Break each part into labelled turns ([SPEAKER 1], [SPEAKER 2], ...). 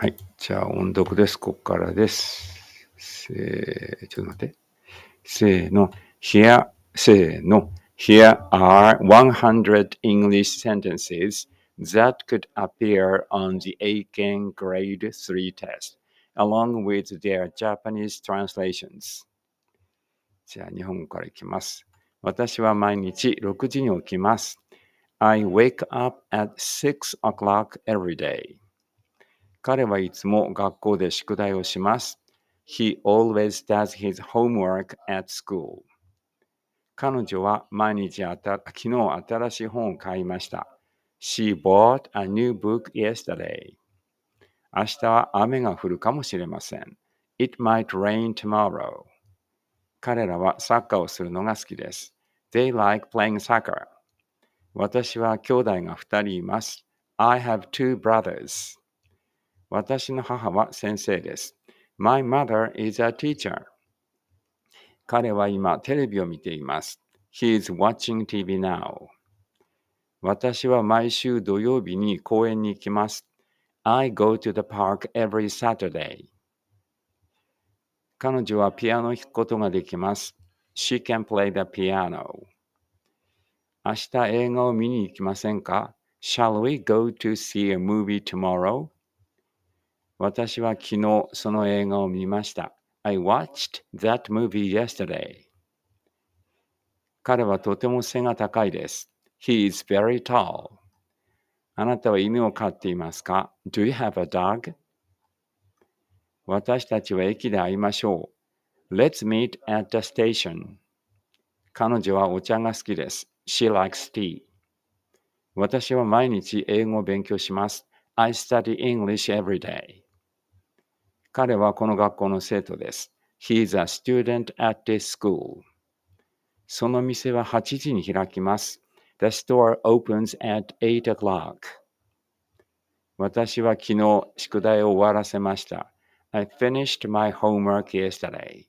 [SPEAKER 1] はい。じゃあ、音読です。ここからです。せー、ちょっと待って。せーの。Here, せーの。Here are 100 English sentences that could appear on the Aiken Grade 3 test, along with their Japanese translations. じゃあ、日本語からいきます。私は毎日6時に起きます。I wake up at 6 o'clock every day. 彼はいつも学校で宿題をします。He always does his homework at school. 彼女は毎日あた昨日新しい本を買いました。She bought a new book yesterday. 明日は雨が降るかもしれません。It might rain tomorrow. 彼らはサッカーをするのが好きです。They like playing soccer. 私は兄弟が二人います。I have two brothers. 私の母は先生です。My mother is a teacher. 彼は今テレビを見ています。He is watching TV now. 私は毎週土曜日に公園に行きます。I go to the park every Saturday. 彼女はピアノを弾くことができます。She can play the piano. 明日映画を見に行きませんか ?Shall we go to see a movie tomorrow? 私は昨日その映画を見ました。I watched that movie yesterday. 彼はとても背が高いです。He is very tall. あなたは犬を飼っていますか ?Do you have a dog? 私たちは駅で会いましょう。Let's meet at the station. 彼女はお茶が好きです。She likes tea. 私は毎日英語を勉強します。I study English every day. 彼はこの学校の生徒です。He s a student at this school. その店は8時に開きます。The store opens at 8 o'clock. 私は昨日宿題を終わらせました。I finished my homework yesterday.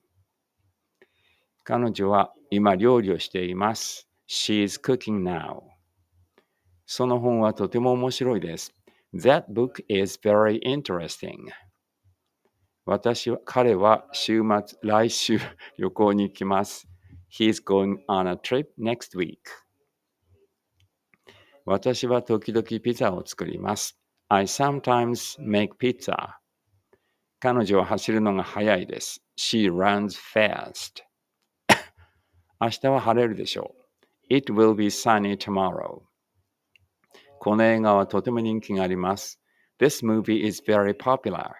[SPEAKER 1] 彼女は今料理をしています。She is cooking now. その本はとても面白いです。That book is very interesting. 私は、彼は週末、来週旅行に行きます。He's going on a trip next week. 私は時々ピザを作ります。I sometimes make pizza. 彼女は走るのが早いです。She runs fast. 明日は晴れるでしょう。It will be sunny tomorrow. この映画はとても人気があります。This movie is very popular.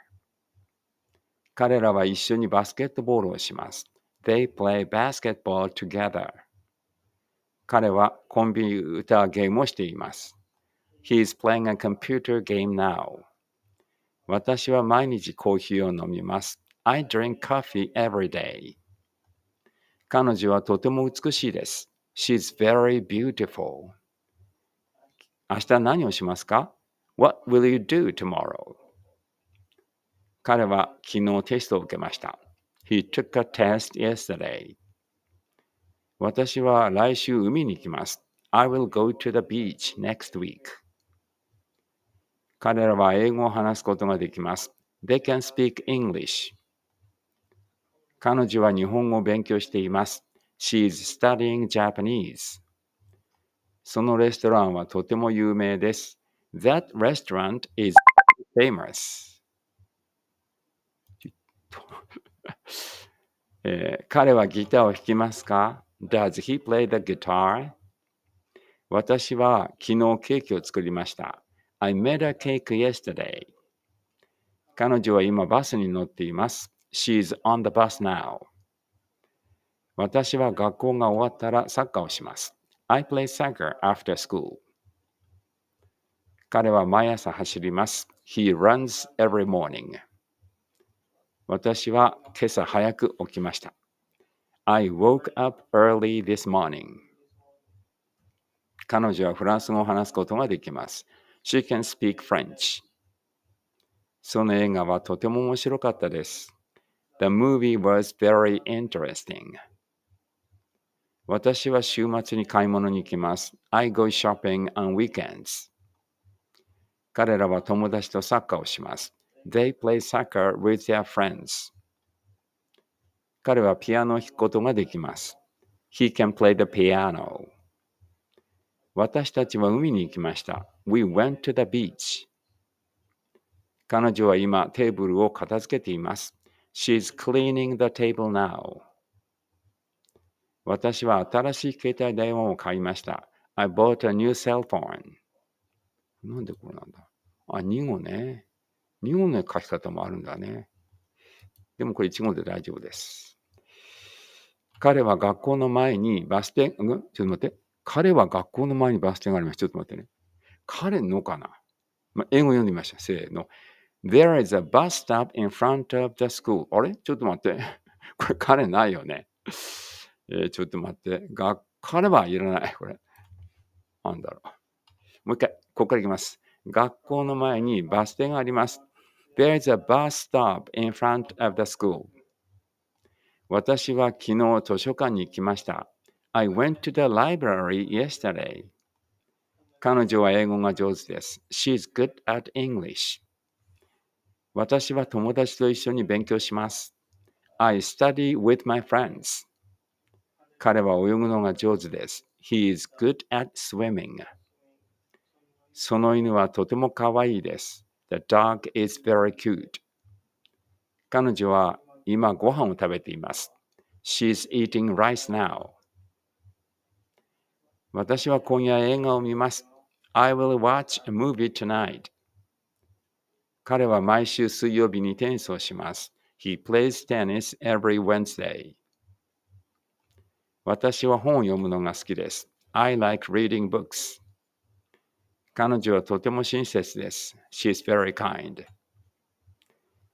[SPEAKER 1] 彼らは一緒にバスケットボールをします。They play basketball together. 彼はコンピューターゲームをしています。He is playing a computer game now. 私は毎日コーヒーを飲みます。I drink coffee every day. 彼女はとても美しいです。She's very beautiful. 明日何をしますか ?What will you do tomorrow? 彼は昨日テストを受けました。He took a test yesterday. 私は来週海に行きます。I will go to the beach next week. 彼らは英語を話すことができます。They can speak English. 彼女は日本語を勉強しています。She is studying Japanese. そのレストランはとても有名です。That restaurant is famous. えー、彼はギターを弾きますか ?Does he play the guitar? 私は昨日ケーキを作りました。I made a cake yesterday. 彼女は今バスに乗っています。She's on the bus now. 私は学校が終わったらサッカーをします。I play soccer after school. 彼は毎朝走ります。He runs every morning. 私は今朝早く起きました。I woke up early this morning. 彼女はフランス語を話すことができます。She can speak French. その映画はとても面白かったです。The movie was very interesting. 私は週末に買い物に行きます。I go shopping on weekends. 彼らは友達とサッカーをします。They play soccer with their friends. 彼はピアノを弾くことができます。He can play the piano. 私たちは海に行きました。We went to the beach. 彼女は今テーブルを片付けています。She's cleaning the table now. 私は新しい携帯電話を買いました。I bought a new cell phone. なんでこれなんだあ、2語ね。日本の書き方もあるんだね。でもこれ1号で大丈夫です。彼は学校の前にバス停、うん、ちょっと待って。彼は学校の前にバス停があります。ちょっと待ってね。彼のかな、まあ、英語読んでみました。せーの。There is a bus stop in front of the school. あれちょっと待って。これ彼ないよね。えー、ちょっと待って。が彼はいらない。これ。なんだろう。もう一回、ここからいきます。学校の前にバス停があります。There is a bus stop in front of the school. 私は昨日図書館に来ました。I went to the library yesterday. 彼女は英語が上手です。She's good at English. 私は友達と一緒に勉強します。I study with my friends. 彼は泳ぐのが上手です。He is good at swimming. その犬はとてもかわいいです。The dog is very cute. 彼女は今ご飯を食べています。She's eating rice now. 私は今夜映画を見ます。I will watch a movie tonight. 彼は毎週水曜日にテニスをします。He plays tennis every Wednesday. 私は本を読むのが好きです。I like reading books. 彼女はとても親切です。She's very kind.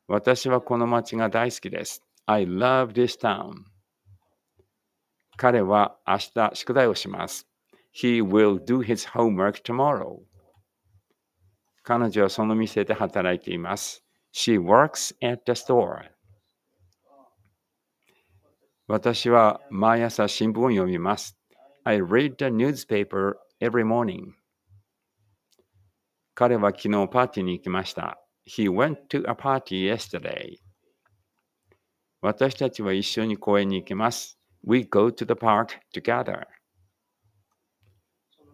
[SPEAKER 1] 私はこの町が大好きです。I love this town. 彼は明日宿題をします。He will do his homework tomorrow. 彼女はその店で働いています。She works at the store. 私は毎朝新聞を読みます。I read the newspaper every morning. 彼は昨日パーティーに行きました。He went to a party yesterday. 私たちは一緒に公園に行きます。We go to the park together.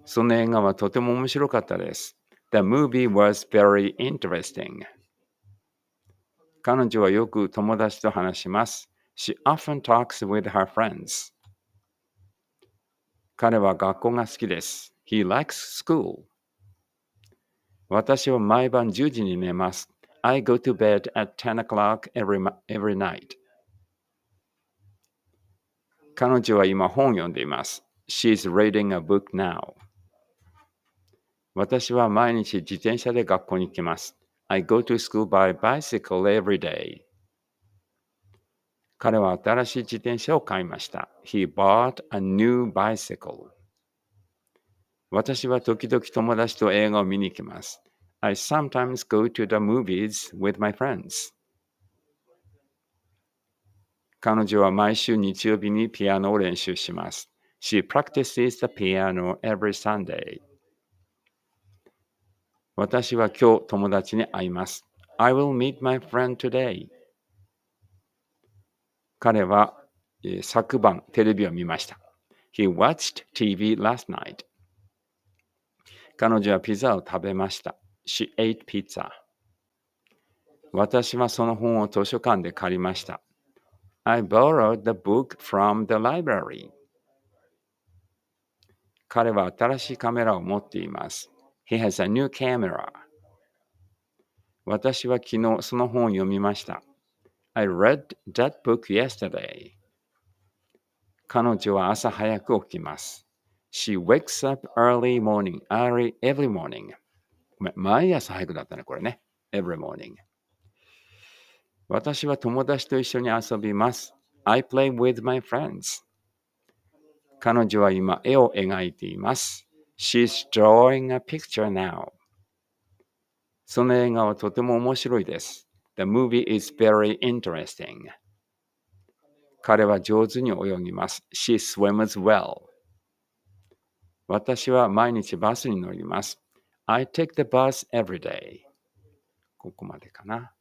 [SPEAKER 1] その映画はとても面白かったです。The movie was very interesting. 彼女はよく友達と話します。She often talks with her friends. 彼は学校が好きです。He likes school. 私は毎晩10時に寝ます。I go to bed at 10 o'clock every, every night. 彼女は今本を読んでいます。She's reading a book now. 私は毎日自転車で学校に行きます。I go to school by bicycle every day. 彼は新しい自転車を買いました。He bought a new bicycle. 私は時々友達と映画を見に行きます。I sometimes go to the movies with my friends. 彼女は毎週日曜日にピアノを練習します。She practices the piano every Sunday. 私は今日友達に会います。I will meet my friend today. 彼は昨晩テレビを見ました。He watched TV last night. 彼女はピザを食べました。She ate pizza. 私はその本を図書館で借りました。I borrowed the book from the library. 彼は新しいカメラを持っています。He has a new camera. 私は昨日その本を読みました。I read that book yesterday. 彼女は朝早く起きます。She wakes up early morning, early every morning. 毎朝早くだったね、これね。every morning. 私は友達と一緒に遊びます。I play with my friends. 彼女は今絵を描いています。She's drawing a picture now. その映画はとても面白いです。The movie is very interesting. 彼は上手に泳ぎます。She swims well. 私は毎日バスに乗ります。I take the bus every day. ここまでかな。